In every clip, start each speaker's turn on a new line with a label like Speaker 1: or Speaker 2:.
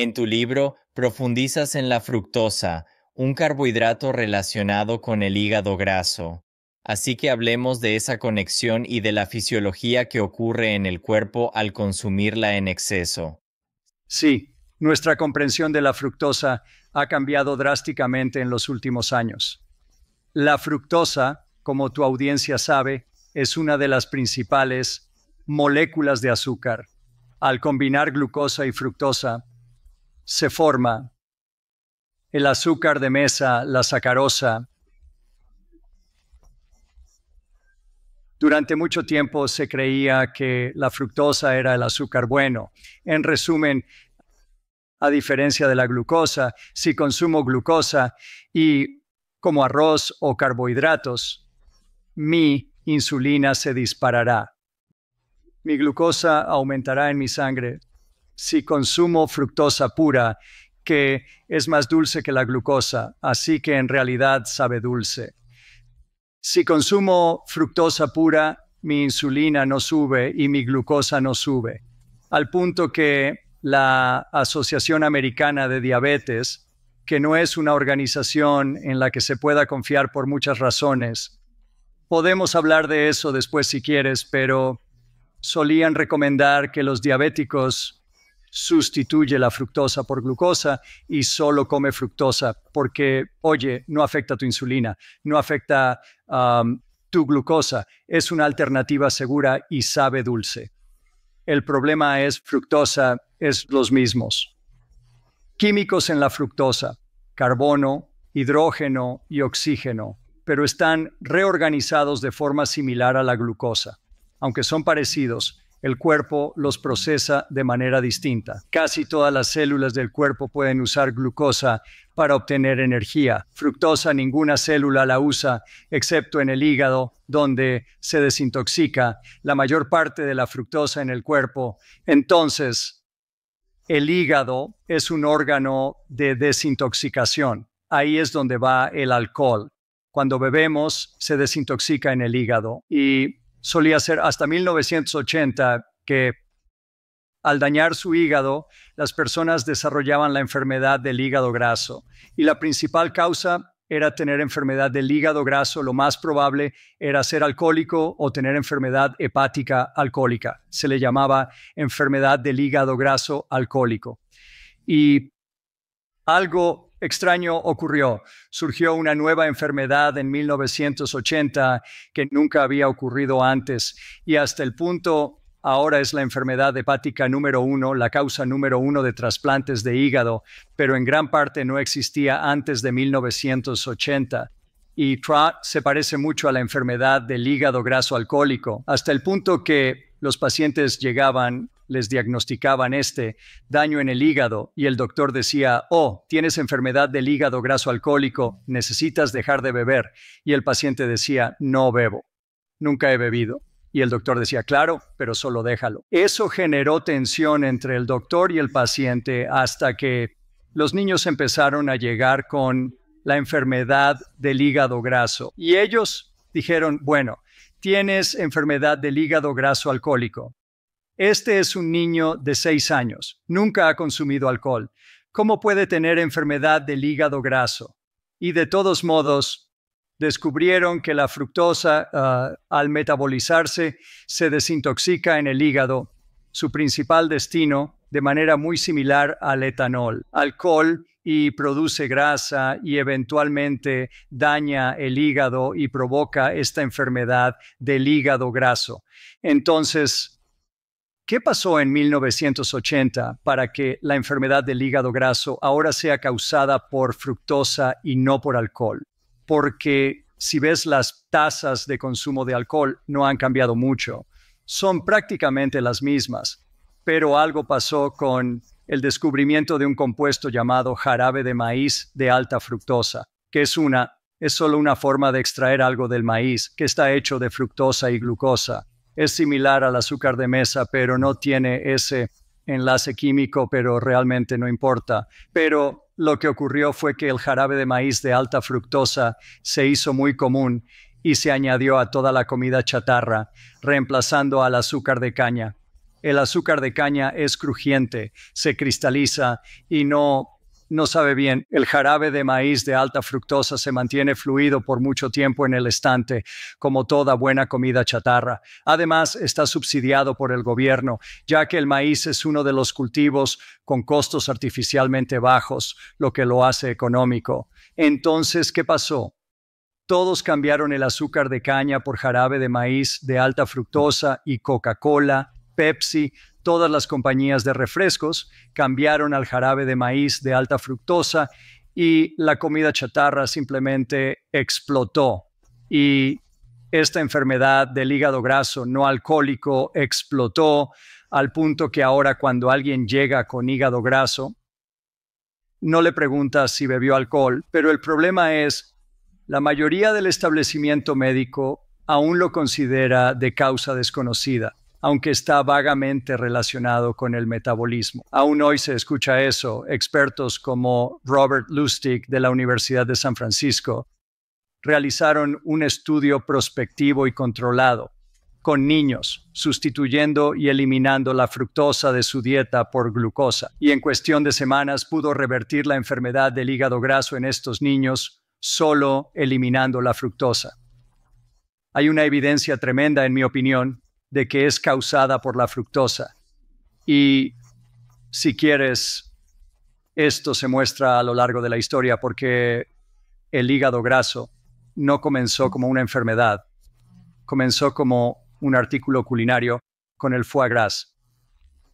Speaker 1: En tu libro profundizas en la fructosa, un carbohidrato relacionado con el hígado graso. Así que hablemos de esa conexión y de la fisiología que ocurre en el cuerpo al consumirla en exceso. Sí, nuestra comprensión de la fructosa ha cambiado drásticamente en los últimos años. La fructosa, como tu audiencia sabe, es una de las principales moléculas de azúcar. Al combinar glucosa y fructosa, se forma. El azúcar de mesa, la sacarosa. Durante mucho tiempo se creía que la fructosa era el azúcar bueno. En resumen, a diferencia de la glucosa, si consumo glucosa y como arroz o carbohidratos, mi insulina se disparará. Mi glucosa aumentará en mi sangre, si consumo fructosa pura, que es más dulce que la glucosa, así que en realidad sabe dulce. Si consumo fructosa pura, mi insulina no sube y mi glucosa no sube, al punto que la Asociación Americana de Diabetes, que no es una organización en la que se pueda confiar por muchas razones, podemos hablar de eso después si quieres, pero solían recomendar que los diabéticos sustituye la fructosa por glucosa y solo come fructosa porque, oye, no afecta tu insulina, no afecta tu glucosa, es una alternativa segura y sabe dulce. El problema es fructosa, es los mismos. Químicos en la fructosa, carbono, hidrógeno y oxígeno, pero están reorganizados de forma similar a la glucosa. Aunque son parecidos, el cuerpo los procesa de manera distinta. Casi todas las células del cuerpo pueden usar glucosa para obtener energía. Fructosa ninguna célula la usa, excepto en el hígado, donde se desintoxica la mayor parte de la fructosa en el cuerpo. Entonces, el hígado es un órgano de desintoxicación. Ahí es donde va el alcohol. Cuando bebemos, se desintoxica en el hígado. Y solía ser hasta 1980 que al dañar su hígado, las personas desarrollaban la enfermedad del hígado graso. Y la principal causa era tener enfermedad del hígado graso, lo más probable era ser alcohólico o tener enfermedad hepática alcohólica. Se le llamaba enfermedad del hígado graso alcohólico. Y algo extraño ocurrió. Surgió una nueva enfermedad en 1980 que nunca había ocurrido antes y hasta el punto ahora es la enfermedad hepática número uno, la causa número uno de trasplantes de hígado, pero en gran parte no existía antes de 1980 y se parece mucho a la enfermedad del hígado graso alcohólico, hasta el punto que los pacientes llegaban, les diagnosticaban este daño en el hígado y el doctor decía, oh, tienes enfermedad del hígado graso alcohólico, necesitas dejar de beber. Y el paciente decía, no bebo, nunca he bebido. Y el doctor decía, claro, pero solo déjalo. Eso generó tensión entre el doctor y el paciente hasta que los niños empezaron a llegar con la enfermedad del hígado graso. Y ellos dijeron, bueno, tienes enfermedad del hígado graso alcohólico. Este es un niño de seis años, nunca ha consumido alcohol. ¿Cómo puede tener enfermedad del hígado graso? Y de todos modos, descubrieron que la fructosa, ah, al metabolizarse, se desintoxica en el hígado, su principal destino de manera muy similar al etanol, alcohol y produce grasa y eventualmente daña el hígado y provoca esta enfermedad del hígado graso. Entonces, ¿qué pasó en 1980 para que la enfermedad del hígado graso ahora sea causada por fructosa y no por alcohol? Porque si ves las tasas de consumo de alcohol, no han cambiado mucho. Son prácticamente las mismas pero algo pasó con el descubrimiento de un compuesto llamado jarabe de maíz de alta fructosa, que es una es solo una forma de extraer algo del maíz, que está hecho de fructosa y glucosa. Es similar al azúcar de mesa, pero no tiene ese enlace químico, pero realmente no importa. Pero lo que ocurrió fue que el jarabe de maíz de alta fructosa se hizo muy común y se añadió a toda la comida chatarra, reemplazando al azúcar de caña. El azúcar de caña es crujiente, se cristaliza y no no sabe bien. El jarabe de maíz de alta fructosa se mantiene fluido por mucho tiempo en el estante, como toda buena comida chatarra. Además, está subsidiado por el gobierno, ya que el maíz es uno de los cultivos con costos artificialmente bajos, lo que lo hace económico. Entonces, ¿qué pasó? Todos cambiaron el azúcar de caña por jarabe de maíz de alta fructosa y Coca-Cola Pepsi, todas las compañías de refrescos cambiaron al jarabe de maíz de alta fructosa y la comida chatarra simplemente explotó. Y esta enfermedad del hígado graso no alcohólico explotó al punto que ahora cuando alguien llega con hígado graso, no le pregunta si bebió alcohol, pero el problema es, la mayoría del establecimiento médico aún lo considera de causa desconocida aunque está vagamente relacionado con el metabolismo. Aún hoy se escucha eso. Expertos como Robert Lustig de la Universidad de San Francisco realizaron un estudio prospectivo y controlado con niños, sustituyendo y eliminando la fructosa de su dieta por glucosa, y en cuestión de semanas pudo revertir la enfermedad del hígado graso en estos niños solo eliminando la fructosa. Hay una evidencia tremenda, en mi opinión, de que es causada por la fructosa. Y si quieres, esto se muestra a lo largo de la historia porque el hígado graso no comenzó como una enfermedad, comenzó como un artículo culinario con el foie gras,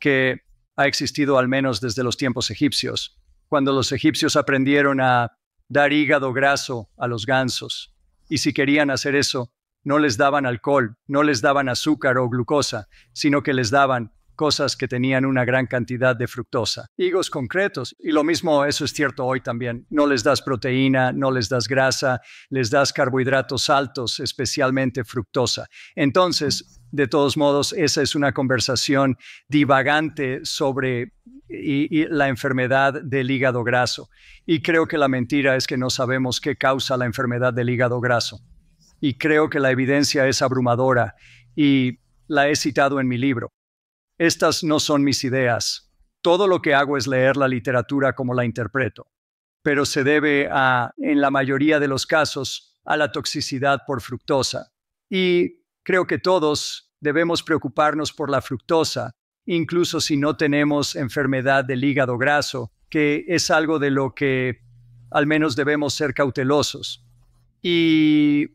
Speaker 1: que ha existido al menos desde los tiempos egipcios, cuando los egipcios aprendieron a dar hígado graso a los gansos. Y si querían hacer eso, no les daban alcohol, no les daban azúcar o glucosa, sino que les daban cosas que tenían una gran cantidad de fructosa, higos concretos. Y lo mismo, eso es cierto hoy también. No les das proteína, no les das grasa, les das carbohidratos altos, especialmente fructosa. Entonces, de todos modos, esa es una conversación divagante sobre la enfermedad del hígado graso. Y creo que la mentira es que no sabemos qué causa la enfermedad del hígado graso y creo que la evidencia es abrumadora y la he citado en mi libro. Estas no son mis ideas. Todo lo que hago es leer la literatura como la interpreto, pero se debe a, en la mayoría de los casos, a la toxicidad por fructosa. Y creo que todos debemos preocuparnos por la fructosa, incluso si no tenemos enfermedad del hígado graso, que es algo de lo que al menos debemos ser cautelosos. Y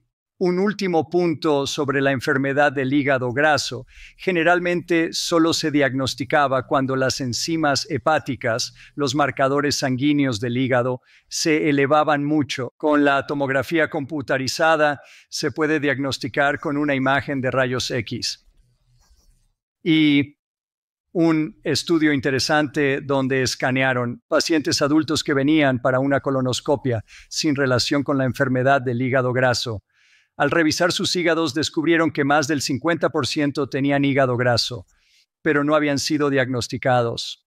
Speaker 1: un último punto sobre la enfermedad del hígado graso. Generalmente solo se diagnosticaba cuando las enzimas hepáticas, los marcadores sanguíneos del hígado, se elevaban mucho. Con la tomografía computarizada se puede diagnosticar con una imagen de rayos X. Y un estudio interesante donde escanearon pacientes adultos que venían para una colonoscopia sin relación con la enfermedad del hígado graso al revisar sus hígados descubrieron que más del 50% tenían hígado graso, pero no habían sido diagnosticados.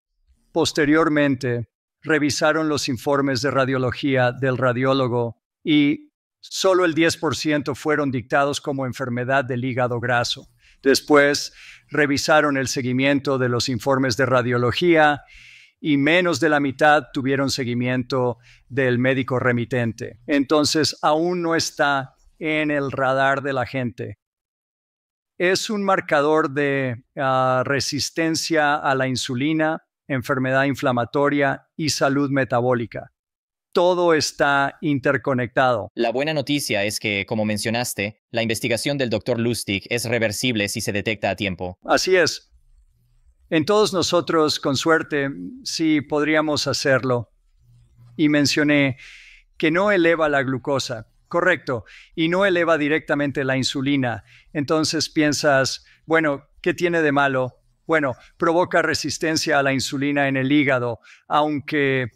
Speaker 1: Posteriormente, revisaron los informes de radiología del radiólogo y solo el 10% fueron dictados como enfermedad del hígado graso. Después revisaron el seguimiento de los informes de radiología y menos de la mitad tuvieron seguimiento del médico remitente. Entonces, aún no está en el radar de la gente. Es un marcador de ah, resistencia a la insulina, enfermedad inflamatoria y salud metabólica. Todo está interconectado. La buena noticia es que, como mencionaste, la investigación del doctor Lustig es reversible si se detecta a tiempo. Así es. En todos nosotros, con suerte, sí podríamos hacerlo. Y mencioné que no eleva la glucosa, Correcto. Y no eleva directamente la insulina. Entonces piensas, bueno, ¿qué tiene de malo? Bueno, provoca resistencia a la insulina en el hígado, aunque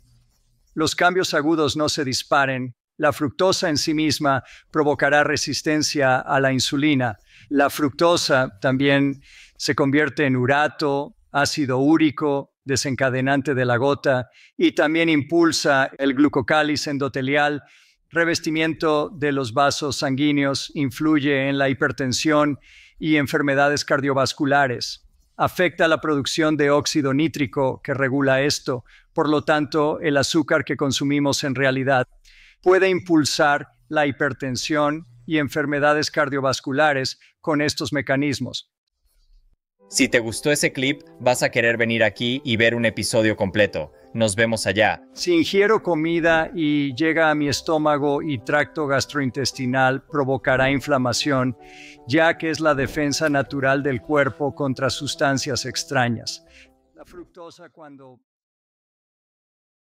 Speaker 1: los cambios agudos no se disparen. La fructosa en sí misma provocará resistencia a la insulina. La fructosa también se convierte en urato, ácido úrico, desencadenante de la gota, y también impulsa el glucocáliz endotelial revestimiento de los vasos sanguíneos influye en la hipertensión y enfermedades cardiovasculares. Afecta la producción de óxido nítrico que regula esto, por lo tanto, el azúcar que consumimos en realidad puede impulsar la hipertensión y enfermedades cardiovasculares con estos mecanismos. Si te gustó ese clip, vas a querer venir aquí y ver un episodio completo. Nos vemos allá. Si ingiero comida y llega a mi estómago y tracto gastrointestinal, provocará inflamación, ya que es la defensa natural del cuerpo contra sustancias extrañas. La fructosa cuando